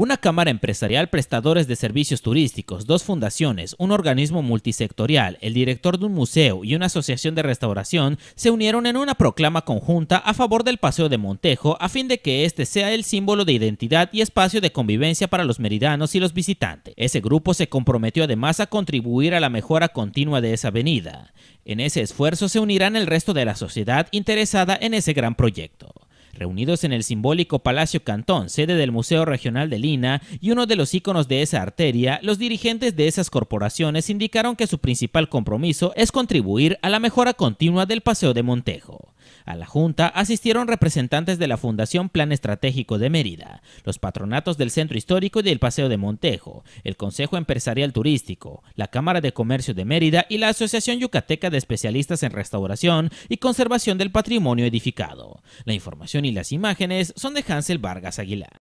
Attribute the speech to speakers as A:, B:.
A: Una cámara empresarial, prestadores de servicios turísticos, dos fundaciones, un organismo multisectorial, el director de un museo y una asociación de restauración se unieron en una proclama conjunta a favor del Paseo de Montejo a fin de que este sea el símbolo de identidad y espacio de convivencia para los meridanos y los visitantes. Ese grupo se comprometió además a contribuir a la mejora continua de esa avenida. En ese esfuerzo se unirán el resto de la sociedad interesada en ese gran proyecto reunidos en el simbólico Palacio Cantón, sede del Museo Regional de Lina y uno de los íconos de esa arteria, los dirigentes de esas corporaciones indicaron que su principal compromiso es contribuir a la mejora continua del Paseo de Montejo. A la Junta asistieron representantes de la Fundación Plan Estratégico de Mérida, los patronatos del Centro Histórico y del Paseo de Montejo, el Consejo Empresarial Turístico, la Cámara de Comercio de Mérida y la Asociación Yucateca de Especialistas en Restauración y Conservación del Patrimonio Edificado. La información y las imágenes son de Hansel Vargas Aguilar.